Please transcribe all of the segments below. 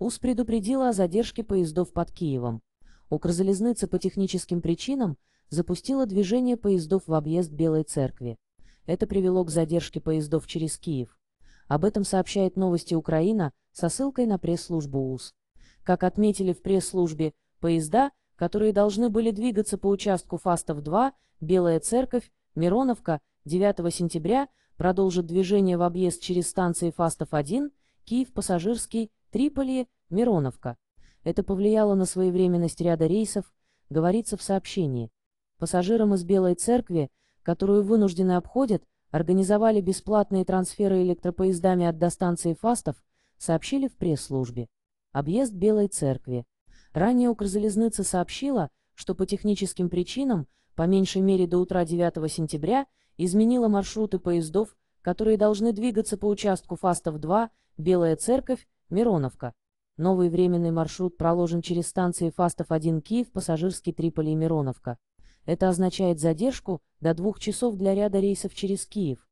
УС предупредила о задержке поездов под Киевом. Укрзалезница по техническим причинам запустила движение поездов в объезд Белой Церкви. Это привело к задержке поездов через Киев. Об этом сообщает новости Украина со ссылкой на пресс-службу УС. Как отметили в пресс-службе, поезда, которые должны были двигаться по участку Фастов-2, Белая Церковь, Мироновка, 9 сентября, продолжат движение в объезд через станции Фастов-1, Киев-Пассажирский, Триполи, Мироновка. Это повлияло на своевременность ряда рейсов, говорится в сообщении. Пассажирам из Белой Церкви, которую вынуждены обходят, организовали бесплатные трансферы электропоездами от достанции Фастов, сообщили в пресс-службе. Объезд Белой Церкви. Ранее Укрзалезница сообщила, что по техническим причинам, по меньшей мере до утра 9 сентября, изменила маршруты поездов, которые должны двигаться по участку Фастов-2, Белая Церковь, Мироновка. Новый временный маршрут проложен через станции Фастов-1 Киев, пассажирский Триполи и Мироновка. Это означает задержку до двух часов для ряда рейсов через Киев.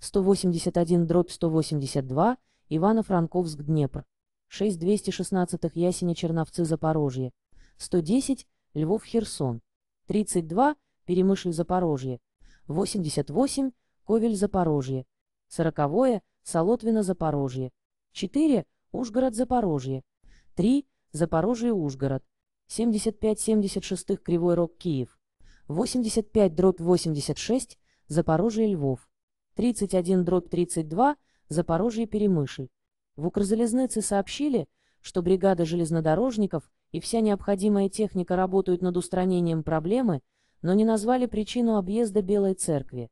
181-182, Ивано-Франковск-Днепр. 6-216 Ясеня-Черновцы-Запорожье. 110, Львов-Херсон. 32, Перемышль-Запорожье. 88, Ковель-Запорожье. 40, Солотвино-Запорожье. 4, Ужгород-Запорожье. 3. Запорожье-Ужгород. 75-76 Кривой Рог-Киев. 85-86 Запорожье-Львов. 31-32 Запорожье-Перемышль. В Укрзалезнице сообщили, что бригада железнодорожников и вся необходимая техника работают над устранением проблемы, но не назвали причину объезда Белой Церкви.